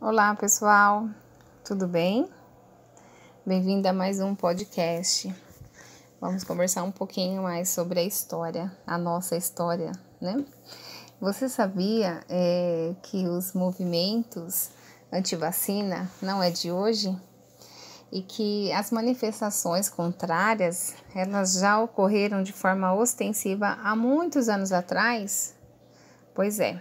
Olá, pessoal. Tudo bem? Bem-vinda a mais um podcast. Vamos conversar um pouquinho mais sobre a história, a nossa história, né? Você sabia é, que os movimentos anti-vacina não é de hoje? E que as manifestações contrárias, elas já ocorreram de forma ostensiva há muitos anos atrás? Pois é,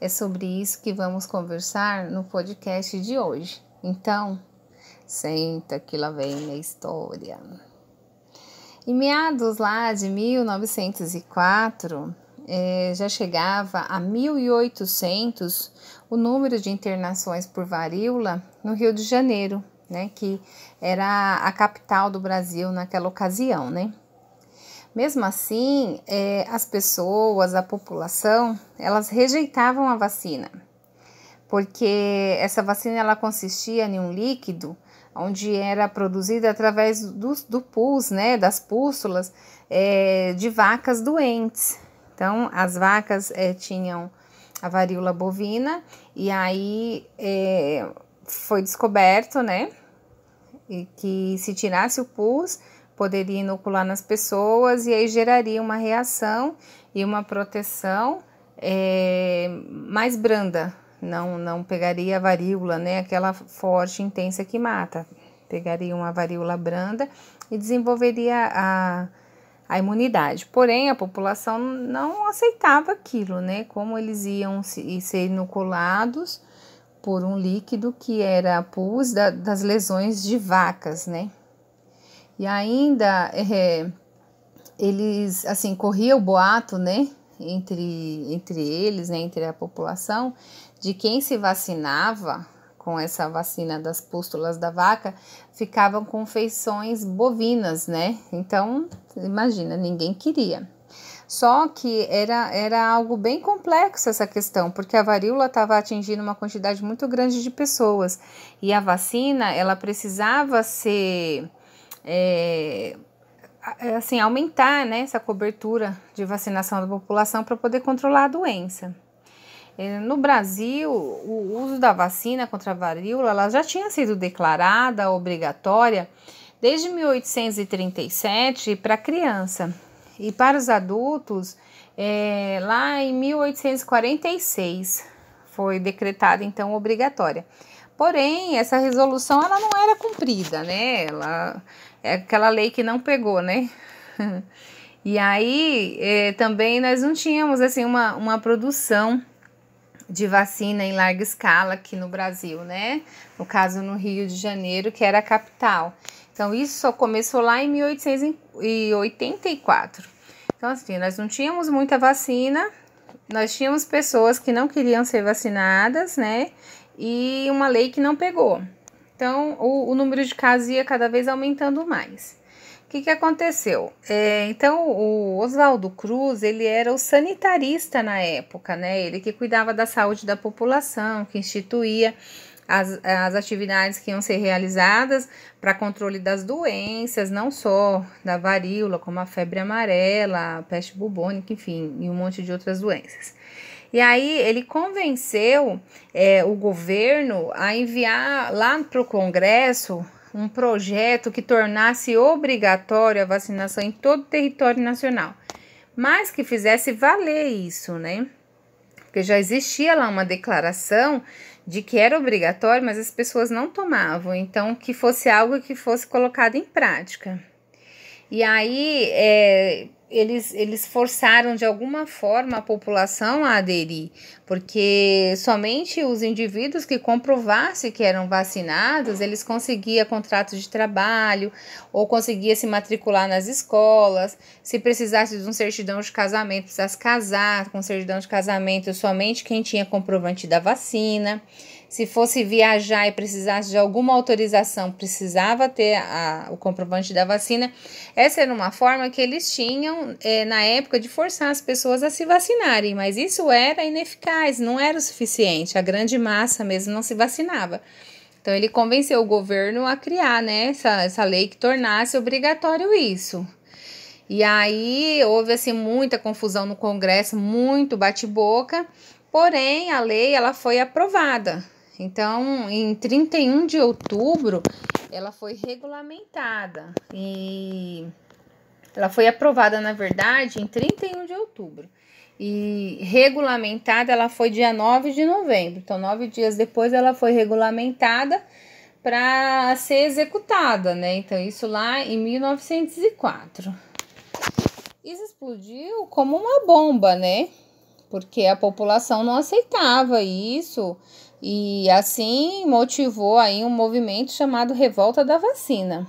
é sobre isso que vamos conversar no podcast de hoje. Então, senta que lá vem minha história. Em meados lá de 1904, eh, já chegava a 1.800 o número de internações por varíola no Rio de Janeiro, né, que era a capital do Brasil naquela ocasião, né? Mesmo assim, é, as pessoas, a população, elas rejeitavam a vacina, porque essa vacina ela consistia em um líquido onde era produzida através do, do pus, né, das pústulas é, de vacas doentes. Então, as vacas é, tinham a varíola bovina e aí é, foi descoberto, né, que se tirasse o pus poderia inocular nas pessoas e aí geraria uma reação e uma proteção é, mais branda, não, não pegaria a varíola, né, aquela forte, intensa que mata, pegaria uma varíola branda e desenvolveria a, a imunidade. Porém, a população não aceitava aquilo, né, como eles iam se, ser inoculados por um líquido que era pus da, das lesões de vacas, né. E ainda é, eles, assim, corria o boato, né, entre, entre eles, né, entre a população, de quem se vacinava com essa vacina das pústulas da vaca ficavam com feições bovinas, né? Então, imagina, ninguém queria. Só que era, era algo bem complexo essa questão, porque a varíola estava atingindo uma quantidade muito grande de pessoas e a vacina ela precisava ser é, é, assim, aumentar né, essa cobertura de vacinação da população para poder controlar a doença. É, no Brasil, o uso da vacina contra a varíola ela já tinha sido declarada obrigatória desde 1837 para criança e para os adultos é, lá em 1846 foi decretada então obrigatória. Porém, essa resolução ela não era cumprida, né? Ela é aquela lei que não pegou, né? e aí é, também nós não tínhamos assim uma, uma produção de vacina em larga escala aqui no Brasil, né? No caso no Rio de Janeiro, que era a capital. Então isso só começou lá em 1884. Então assim, nós não tínhamos muita vacina, nós tínhamos pessoas que não queriam ser vacinadas, né? e uma lei que não pegou. Então, o, o número de casos ia cada vez aumentando mais. O que, que aconteceu? É, então, o Oswaldo Cruz, ele era o sanitarista na época, né? Ele que cuidava da saúde da população, que instituía as, as, atividades que iam ser realizadas para controle das doenças, não só da varíola, como a febre amarela, a peste bubônica, enfim, e um monte de outras doenças. E aí ele convenceu é, o governo a enviar lá para o Congresso um projeto que tornasse obrigatória a vacinação em todo o território nacional, mas que fizesse valer isso, né? Porque já existia lá uma declaração de que era obrigatório, mas as pessoas não tomavam, então que fosse algo que fosse colocado em prática. E aí, é, eles, eles forçaram de alguma forma a população a aderir, porque somente os indivíduos que comprovasse que eram vacinados, eles conseguiam contratos de trabalho ou conseguiam se matricular nas escolas. Se precisasse de um certidão de casamento, precisasse casar com certidão de casamento somente quem tinha comprovante da vacina. Se fosse viajar e precisasse de alguma autorização, precisava ter a, o comprovante da vacina. Essa era uma forma que eles tinham é, na época de forçar as pessoas a se vacinarem, mas isso era ineficaz, não era o suficiente. A grande massa mesmo não se vacinava. Então ele convenceu o governo a criar né, essa, essa lei que tornasse obrigatório isso. E aí houve assim muita confusão no Congresso, muito bate-boca. Porém, a lei ela foi aprovada. Então, em 31 de outubro, ela foi regulamentada e ela foi aprovada, na verdade, em 31 de outubro. E regulamentada ela foi dia 9 de novembro. Então, nove dias depois ela foi regulamentada para ser executada, né? Então, isso lá em 1904. Isso explodiu como uma bomba, né? porque a população não aceitava isso e assim motivou aí um movimento chamado Revolta da Vacina.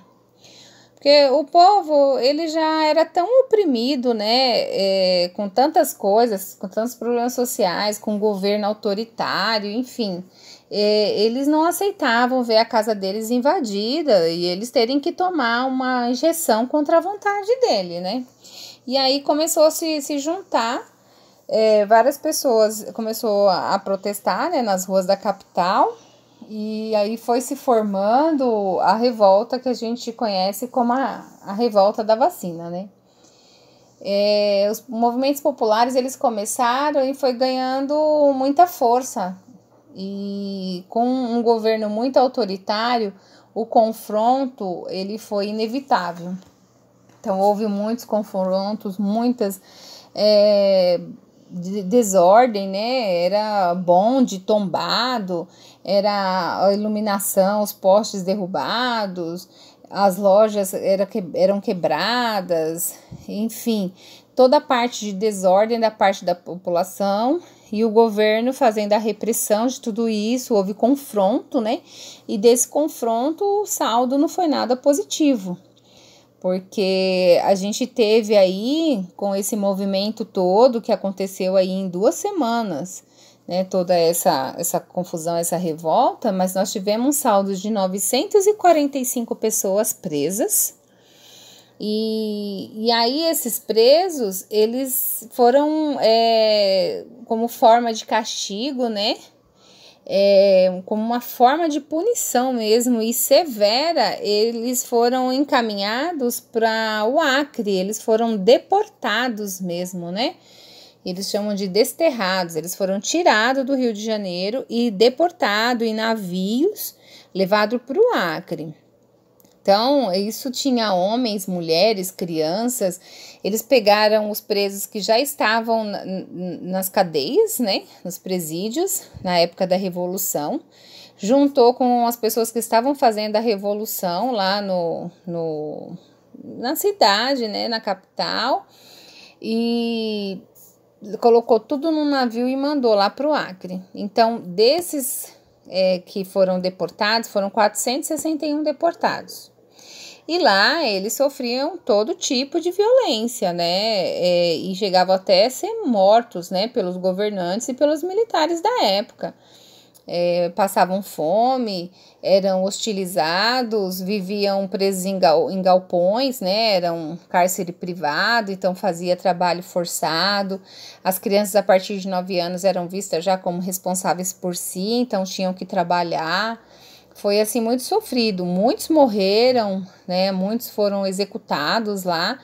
Porque o povo, ele já era tão oprimido, né, é, com tantas coisas, com tantos problemas sociais, com um governo autoritário, enfim. É, eles não aceitavam ver a casa deles invadida e eles terem que tomar uma injeção contra a vontade dele, né. E aí começou a se, se juntar é, várias pessoas começou a protestar né, nas ruas da capital e aí foi se formando a revolta que a gente conhece como a, a revolta da vacina, né? É, os movimentos populares eles começaram e foi ganhando muita força e com um governo muito autoritário o confronto ele foi inevitável então houve muitos confrontos muitas é, de desordem, né? Era bonde tombado, era a iluminação, os postes derrubados, as lojas era que, eram quebradas, enfim, toda a parte de desordem da parte da população e o governo fazendo a repressão de tudo isso, houve confronto, né? E desse confronto o saldo não foi nada positivo porque a gente teve aí, com esse movimento todo que aconteceu aí em duas semanas, né, toda essa, essa confusão, essa revolta, mas nós tivemos saldos de 945 pessoas presas, e, e aí esses presos, eles foram, é, como forma de castigo, né, é, como uma forma de punição mesmo e severa, eles foram encaminhados para o Acre, eles foram deportados mesmo, né? Eles chamam de desterrados, eles foram tirados do Rio de Janeiro e deportados em navios, levados para o Acre. Então, isso tinha homens, mulheres, crianças. Eles pegaram os presos que já estavam nas cadeias, né, nos presídios, na época da Revolução, juntou com as pessoas que estavam fazendo a Revolução lá no, no, na cidade, né, na capital, e colocou tudo num navio e mandou lá para o Acre. Então, desses é, que foram deportados, foram 461 deportados. E lá eles sofriam todo tipo de violência, né? É, e chegavam até a ser mortos, né? Pelos governantes e pelos militares da época. É, passavam fome, eram hostilizados, viviam presos em, gal, em galpões, né? Era um cárcere privado, então fazia trabalho forçado. As crianças a partir de 9 anos eram vistas já como responsáveis por si, então tinham que trabalhar foi assim muito sofrido. Muitos morreram, né? Muitos foram executados lá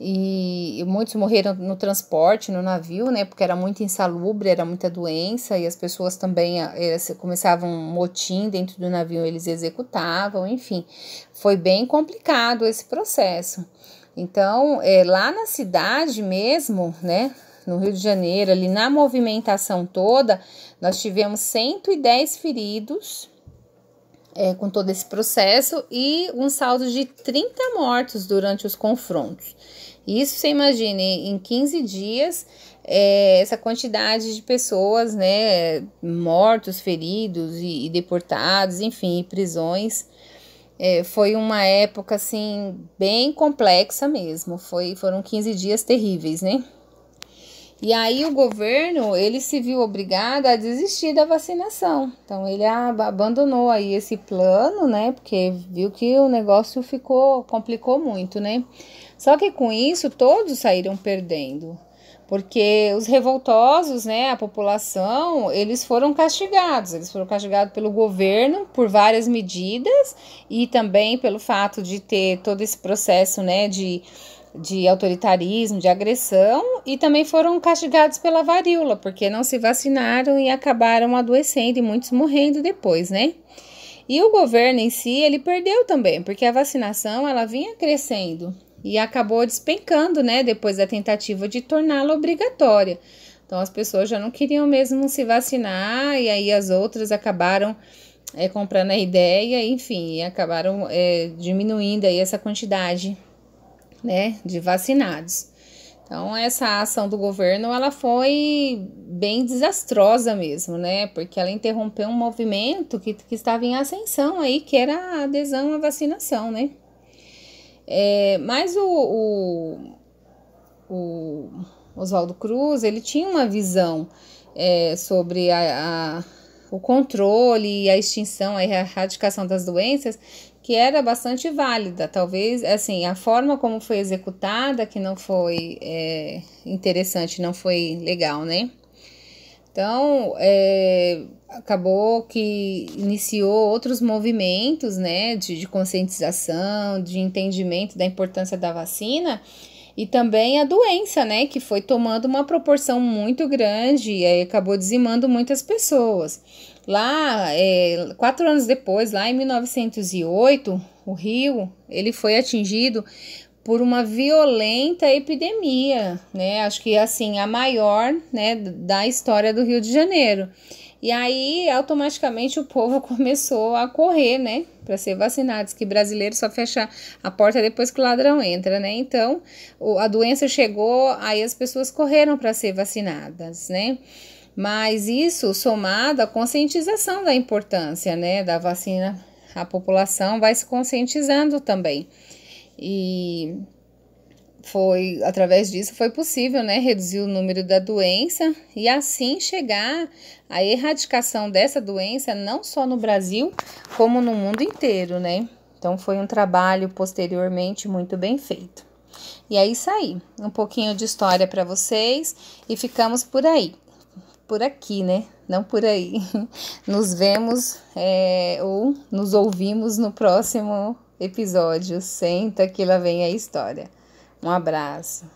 e muitos morreram no transporte, no navio, né? Porque era muito insalubre, era muita doença e as pessoas também eh, começavam motim dentro do navio, eles executavam, enfim, foi bem complicado esse processo. Então, é, lá na cidade mesmo, né? No Rio de Janeiro, ali na movimentação toda, nós tivemos 110 feridos é, com todo esse processo e um saldo de 30 mortos durante os confrontos. Isso você imagine em 15 dias, é, essa quantidade de pessoas, né, mortos, feridos e, e deportados, enfim, prisões. É, foi uma época, assim, bem complexa mesmo. Foi, foram 15 dias terríveis, né? E aí o governo, ele se viu obrigado a desistir da vacinação. Então ele abandonou aí esse plano, né? Porque viu que o negócio ficou complicou muito, né? Só que com isso todos saíram perdendo. Porque os revoltosos, né, a população, eles foram castigados. Eles foram castigados pelo governo por várias medidas e também pelo fato de ter todo esse processo, né, de de autoritarismo, de agressão e também foram castigados pela varíola, porque não se vacinaram e acabaram adoecendo e muitos morrendo depois, né? E o governo em si, ele perdeu também, porque a vacinação ela vinha crescendo e acabou despencando, né, depois da tentativa de torná-la obrigatória. Então as pessoas já não queriam mesmo se vacinar e aí as outras acabaram é, comprando a ideia, enfim, e acabaram é, diminuindo aí essa quantidade né, de vacinados. Então, essa ação do governo, ela foi bem desastrosa mesmo, né? Porque ela interrompeu um movimento que, que estava em ascensão aí, que era a adesão à vacinação, né? É, mas o, o, o Oswaldo Cruz, ele tinha uma visão é, sobre a, a, o controle e a extinção, a erradicação das doenças, que era bastante válida, talvez, assim, a forma como foi executada que não foi é, interessante, não foi legal, né? Então, é, acabou que iniciou outros movimentos, né, de, de conscientização, de entendimento da importância da vacina, e também a doença, né, que foi tomando uma proporção muito grande e acabou dizimando muitas pessoas. Lá, é, quatro anos depois, lá em 1908, o Rio ele foi atingido por uma violenta epidemia, né? Acho que assim a maior, né, da história do Rio de Janeiro. E aí, automaticamente, o povo começou a correr, né? Para ser vacinado. que brasileiro só fecha a porta depois que o ladrão entra, né? Então, a doença chegou, aí as pessoas correram para ser vacinadas, né? Mas isso somado à conscientização da importância, né? Da vacina, a população vai se conscientizando também. E foi através disso foi possível né, reduzir o número da doença e assim chegar à erradicação dessa doença não só no Brasil como no mundo inteiro, né? Então foi um trabalho posteriormente muito bem feito. E é isso aí, um pouquinho de história para vocês e ficamos por aí, por aqui, né? Não por aí. Nos vemos é, ou nos ouvimos no próximo episódio. Senta que lá vem a história. Um abraço.